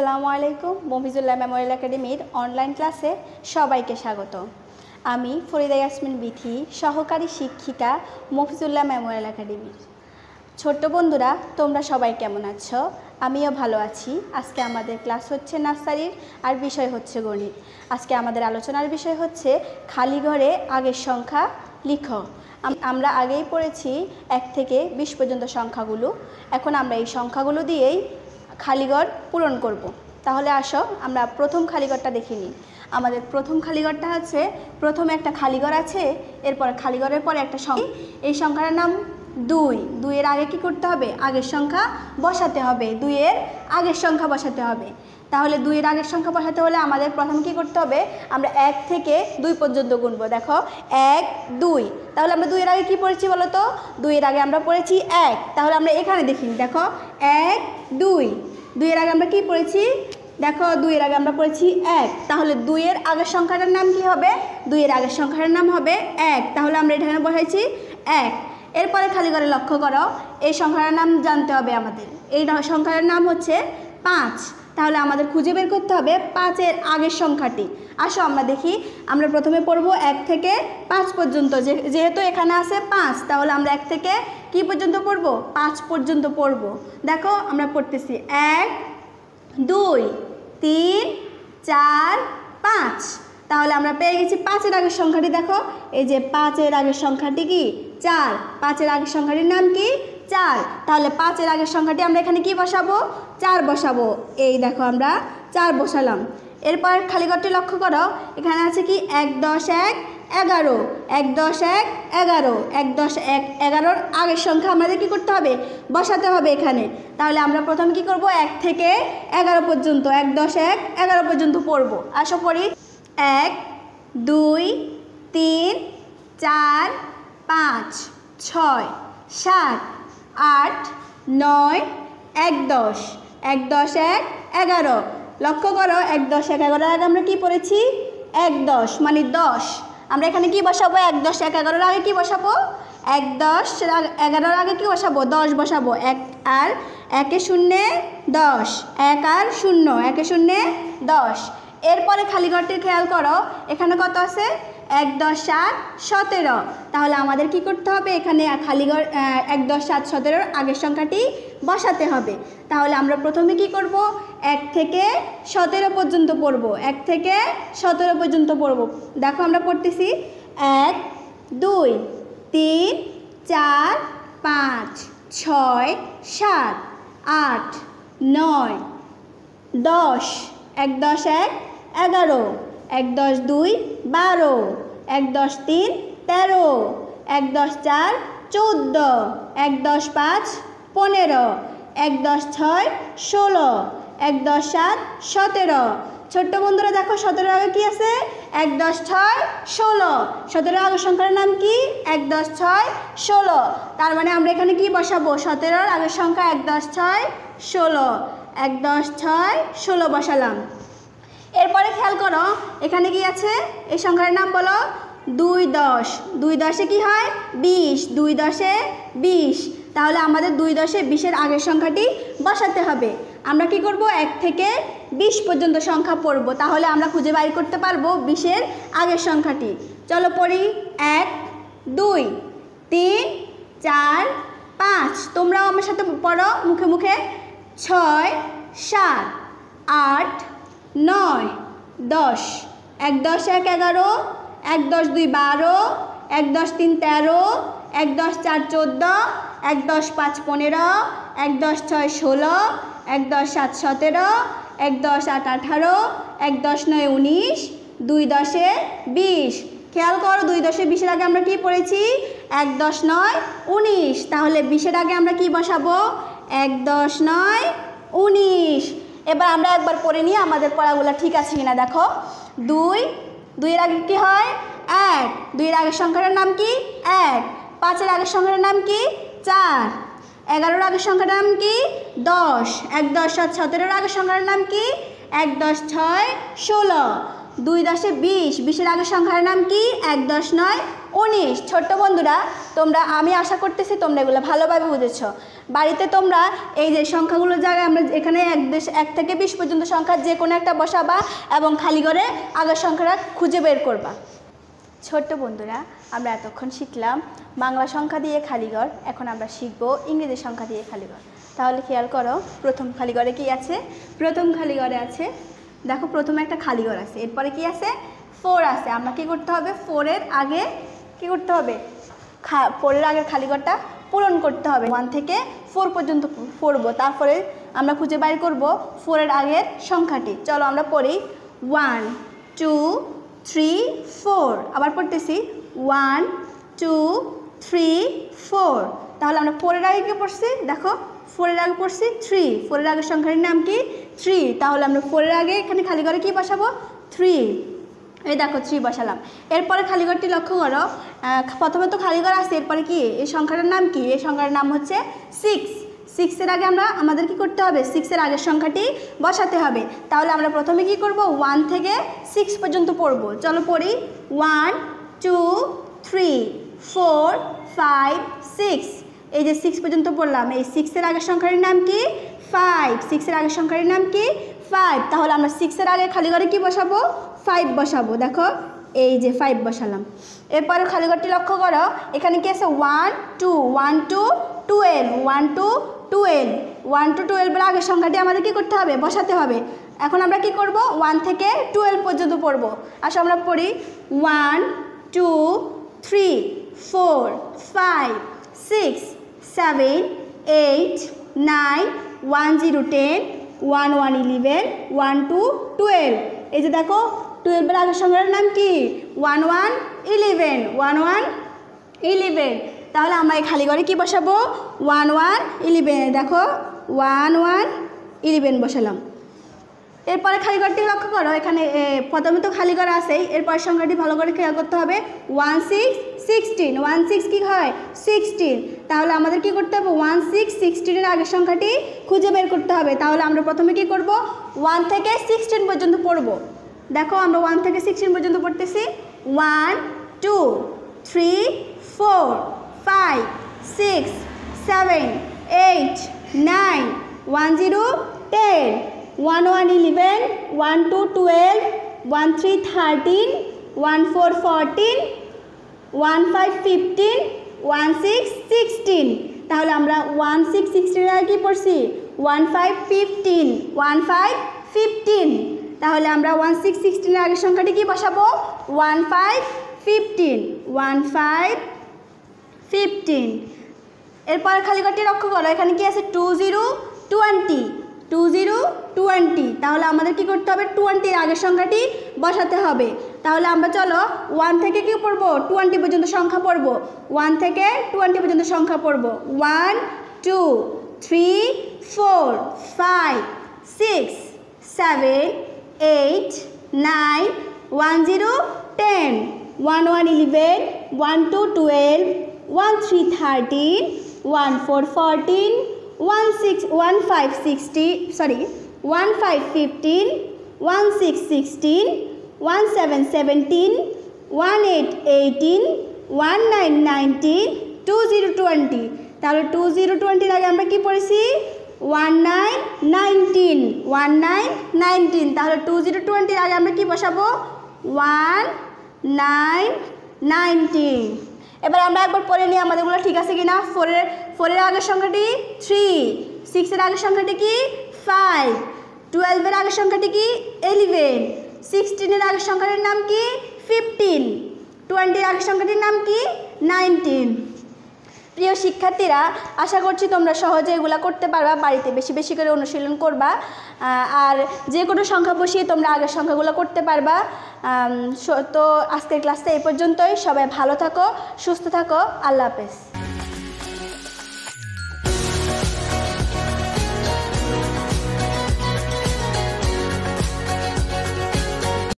আসসালামু আলাইকুম মফিজুল্লাহ মেমোরিয়াল একাডেমির অনলাইন ক্লাসে সবাইকে স্বাগত আমি ফরিদা ইয়াসমিন বিথি সহকারী শিক্ষিকা মফিজুল্লাহ মেমোরিয়াল একাডেমির ছোট্ট বন্ধুরা তোমরা সবাই কেমন আছো আমিও ভালো আছি আজকে আমাদের ক্লাস হচ্ছে নার্সারির আর বিষয় হচ্ছে গণিত আজকে আমাদের আলোচনার বিষয় হচ্ছে খালি ঘরে আগের সংখ্যা লিখো আমরা আগেই পড়েছি এক থেকে বিশ পর্যন্ত সংখ্যাগুলো এখন আমরা এই সংখ্যাগুলো দিয়েই খালিঘর পূরণ করব। তাহলে আসো আমরা প্রথম খালিঘরটা দেখে নিই আমাদের প্রথম খালিঘরটা আছে প্রথমে একটা খালিঘর আছে এরপর খালিঘরের পরে একটা সংখ্যা এই সংখ্যাটার নাম দুই দুইয়ের আগে কি করতে হবে আগের সংখ্যা বসাতে হবে দুইয়ের আগের সংখ্যা বসাতে হবে তাহলে দুইয়ের আগের সংখ্যা বসাতে হলে আমাদের প্রথম কি করতে হবে আমরা এক থেকে দুই পর্যন্ত গুনবো দেখো এক দুই তাহলে আমরা দুইয়ের আগে কি পড়েছি বলো তো দুইয়ের আগে আমরা পড়েছি এক তাহলে আমরা এখানে দেখি দেখো এক দুই দুইয়ের আগে আমরা কী পড়েছি দেখো দুইয়ের আগে আমরা পড়েছি এক তাহলে দুইয়ের আগের সংখ্যাটার নাম কি হবে দুইয়ের আগের সংখ্যাটার নাম হবে এক তাহলে আমরা এখানে বসাইছি এক এরপরে খালি করে লক্ষ্য করো এই সংখ্যাটার নাম জানতে হবে আমাদের এই সংখ্যাটার নাম হচ্ছে পাঁচ তাহলে আমাদের খুঁজে বের করতে হবে পাঁচের আগের সংখ্যাটি আসো আমরা দেখি আমরা প্রথমে পড়ব এক থেকে পাঁচ পর্যন্ত যেহেতু এখানে আছে পাঁচ তাহলে আমরা এক থেকে কি পর্যন্ত পড়ব পাঁচ পর্যন্ত পড়ব দেখো আমরা পড়তেছি এক দুই তিন চার পাঁচ তাহলে আমরা পেয়ে গেছি পাঁচের আগের সংখ্যাটি দেখো এই যে পাঁচের আগের সংখ্যাটি কি চার পাঁচের আগের সংখ্যাটির নাম কি চার তাহলে পাঁচের আগের সংখ্যাটি আমরা এখানে কি বসাবো চার বসাবো এই দেখো আমরা চার বসালাম এরপর খালি ঘরটি লক্ষ্য করো এখানে আছে কি এক দশ এক এগারো এক দশ এক এগারো এক দশ এক এগারোর আগের সংখ্যা আমাদের কি করতে হবে বসাতে হবে এখানে তাহলে আমরা প্রথম কি করব এক থেকে এগারো পর্যন্ত এক দশ এক এগারো পর্যন্ত পড়ব আশা করি এক দুই তিন চার পাঁচ ছয় সাত আট নয় এক দশ এক দশ এক এগারো লক্ষ্য করো এক দশ এক এগারো আগে আমরা কী পড়েছি এক দশ মানে দশ আমরা এখানে কি বসাবো এক দশ এক এগারোর আগে কী বসাবো এক দশ এগারোর আগে কী বসাবো দশ বসাবো এক আর একে শূন্যে দশ এক আর শূন্য একে শূন্যে দশ এরপরে খালি ঘরটির খেয়াল করো এখানে কত আছে এক দশ সাত সতেরো তাহলে আমাদের কি করতে হবে এখানে খালি ঘর এক দশ সাত সতেরোর আগের সংখ্যাটি বসাতে হবে তাহলে আমরা প্রথমে কি করব এক থেকে সতেরো পর্যন্ত পড়ব এক থেকে সতেরো পর্যন্ত পড়ব দেখো আমরা পড়তেছি এক দুই তিন চার পাঁচ ছয় সাত আট নয় দশ এক দশ এক এগারো এক দশ দুই বারো এক দশ তিন তেরো এক দশ চার চৌদ্দ এক দশ পাঁচ পনেরো এক দশ ছয় ষোলো এক দশ সাত সতেরো ছোট্ট বন্ধুরা দেখো সতেরো আগে কি আছে এক দশ ছয় ষোলো সতেরো আগে সংখ্যার নাম কি এক দশ ছয় ষোলো তার মানে আমরা এখানে কি বসাবো সতেরোর আগের সংখ্যা এক দশ ছয় ষোলো এক দশ ছয় ষোলো বসালাম এরপরে খেয়াল করো এখানে কি আছে এই সংখ্যার নাম বলো দুই দশ দুই দশে কি হয় বিশ দুই দশে বিশ তাহলে আমাদের দুই দশে বিশের আগের সংখ্যাটি বসাতে হবে আমরা কি করব এক থেকে বিশ পর্যন্ত সংখ্যা পড়ব তাহলে আমরা খুঁজে বাইর করতে পারবো বিশের আগের সংখ্যাটি চলো পড়ি এক দুই তিন চার পাঁচ তোমরাও আমার সাথে পড়ো মুখে মুখে ছয় সাত আট নয় দশ এক দশ এক এগারো এক দশ দুই বারো এক দশ তিন তেরো এক দশ চার চোদ্দ এক দশ পাঁচ পনেরো এক দশ ছয় ষোলো এক দশ সাত সতেরো এক দশ আট আঠারো এক দশ নয় উনিশ দুই দশে বিশ খেয়াল করো দুই দশে বিশের আগে আমরা কি পড়েছি এক দশ নয় উনিশ তাহলে বিশের আগে আমরা কি বসাবো এক দশ নয় উনিশ এবার আমরা একবার পড়ে নিই আমাদের পড়াগুলো ঠিক আছে কিনা দেখো দুই দুইয়ের আগে কী হয় এক দুইয়ের আগের সংখ্যাটার নাম কি এক পাঁচের আগের সংখ্যাটার নাম কি চার এগারোর আগের সংখ্যাটার নাম কি দশ এক দশ সাত সতেরোর আগের সংখ্যার নাম কি এক দশ ছয় ষোলো দুই দশে বিশ বিশের আগের সংখ্যার নাম কি এক দশ নয় উনিশ ছোট্ট বন্ধুরা তোমরা আমি আশা করতেছি তোমরা এগুলো ভালোভাবে বুঝেছ বাড়িতে তোমরা এই যে সংখ্যাগুলো জায়গায় আমরা এখানে এক দেশ এক থেকে বিশ পর্যন্ত সংখ্যা যে কোনো একটা বসাবা এবং খালি করে আগের সংখ্যাটা খুঁজে বের করবা ছোট্ট বন্ধুরা আমরা এতক্ষণ শিখলাম বাংলা সংখ্যা দিয়ে খালিঘর এখন আমরা শিখব ইংরেজি সংখ্যা দিয়ে খালিঘর তাহলে খেয়াল করো প্রথম খালিঘরে কি আছে প্রথম খালিঘরে আছে দেখো প্রথমে একটা খালিঘর আছে এরপরে কি আছে ফোর আছে আমরা কি করতে হবে ফোরের আগে কি করতে হবে খা পরের আগের খালি ঘরটা পূরণ করতে হবে ওয়ান থেকে ফোর পর্যন্ত পড়বো তারপরে আমরা খুঁজে বাইর করব ফোরের আগের সংখ্যাটি চলো আমরা পড়ি ওয়ান টু থ্রি ফোর আবার পড়তেছি ওয়ান টু থ্রি ফোর তাহলে আমরা ফোরের আগে কি পড়ছি দেখো ফোরের আগে পড়ছি থ্রি ফোরের আগের সংখ্যাটির নাম কি থ্রি তাহলে আমরা ফোরের আগে এখানে খালি ঘরে কি বসাবো থ্রি এই দেখো থ্রি বসালাম এরপরে খালিঘরটি লক্ষ্য করো প্রথমে তো খালিঘর আছে এরপরে কি এই সংখ্যাটার নাম কি এই সংখ্যাটার নাম হচ্ছে সিক্স সিক্সের আগে আমরা আমাদের কি করতে হবে সিক্সের আগের সংখ্যাটি বসাতে হবে তাহলে আমরা প্রথমে কি করব ওয়ান থেকে সিক্স পর্যন্ত পড়ব চলো পড়ি one two three four five six এই যে সিক্স পর্যন্ত পড়লাম এই সিক্সের আগের সংখ্যাটির নাম কি ফাইভ সিক্সের আগের সংখ্যাটির নাম কি ফাইভ তাহলে আমরা সিক্সের আগে খালি ঘরে কি বসাবো ফাইভ বসাবো দেখো এই যে ফাইভ বসালাম এরপরে খালি ঘরটি লক্ষ্য করো এখানে কি আছে one two one two twelve one two twelve one two twelve বলে আগের সংখ্যাটি আমাদের কী করতে হবে বসাতে হবে এখন আমরা কি করব ওয়ান থেকে টুয়েলভ পর্যন্ত পড়বো আসো আমরা পড়ি one two three four five six seven eight nine one zero ten one one eleven one two twelve এই যে দেখো টুয়েলভের আগের সংখ্যার নাম কি one one eleven one one eleven তাহলে আমরা এই খালি ঘরে কি বসাবো ওয়ান ওয়ান ইলেভেন দেখো ওয়ান ওয়ান ইলেভেন বসালাম এরপরে খালি ঘরটি লক্ষ্য করো এখানে প্রথমে তো খালি ঘর আসেই এরপর সংখ্যাটি ভালো করে খেয়াল করতে হবে one six sixteen one six কী হয় সিক্সটিন তাহলে আমাদের কি করতে হবে ওয়ান সিক্স সিক্সটিনের আগের সংখ্যাটি খুঁজে বের করতে হবে তাহলে আমরা প্রথমে কি করব ওয়ান থেকে সিক্সটিন পর্যন্ত পড়বো দেখো আমরা ওয়ান থেকে সিক্সটিন পর্যন্ত পড়তেছি one two three four five six seven eight nine one zero ten one one eleven one two twelve one three thirteen one four fourteen one five fifteen one six sixteen তাহলে আমরা one six সিক্সটিনের আর কি পড়ছি one five fifteen one five fifteen তাহলে আমরা one six সিক্সটিনের আগের সংখ্যাটি কি বসাবো one five fifteen one five fifteen এরপর খালি ঘরটি লক্ষ্য করো এখানে কি আছে two zero twenty two zero twenty তাহলে আমাদের কি করতে হবে টোয়েন্টির আগের সংখ্যাটি বসাতে হবে তাহলে আমরা চলো ওয়ান থেকে কি পড়বো টোয়েন্টি পর্যন্ত সংখ্যা পড়বো ওয়ান থেকে টোয়েন্টি পর্যন্ত সংখ্যা পড়বো one two three four five six seven eight nine one zero ten one one eleven one two twelve one three thirteen one four fourteen one six one five sixty sorry one five fifteen one six sixteen one seven seventeen one eight eighteen one nine nineteen two zero twenty তাহলে two zero টোয়েন্টির আগে আমরা কী পড়েছি one nine nineteen one nine nineteen তাহলে two zero টোয়েন্টির আগে আমরা কী বসাবো ওয়ান নাইন নাইনটিন এবার আমরা একবার পড়ে নিই আমাদেরগুলো ঠিক আছে কি না ফোরের ফোরের আগের সংখ্যাটি থ্রি সিক্সের আগের সংখ্যাটি কি ফাইভ টুয়েলভের আগের সংখ্যাটি কি এলিভেন সিক্সটিনের আগের সংখ্যাটির নাম কি ফিফটিন টোয়েন্টির আগের সংখ্যাটির নাম কি নাইনটিন প্রিয় শিক্ষার্থীরা আশা করছি তোমরা সহজে এগুলো করতে পারবা বাড়িতে বেশি বেশি করে অনুশীলন করবা আর যে কোনো সংখ্যা বসিয়ে তোমরা আগের সংখ্যাগুলো করতে পারবা তো আজকের ক্লাসটা এই পর্যন্তই সবাই ভালো থাকো সুস্থ থাকো আল্লাহ হাফেজ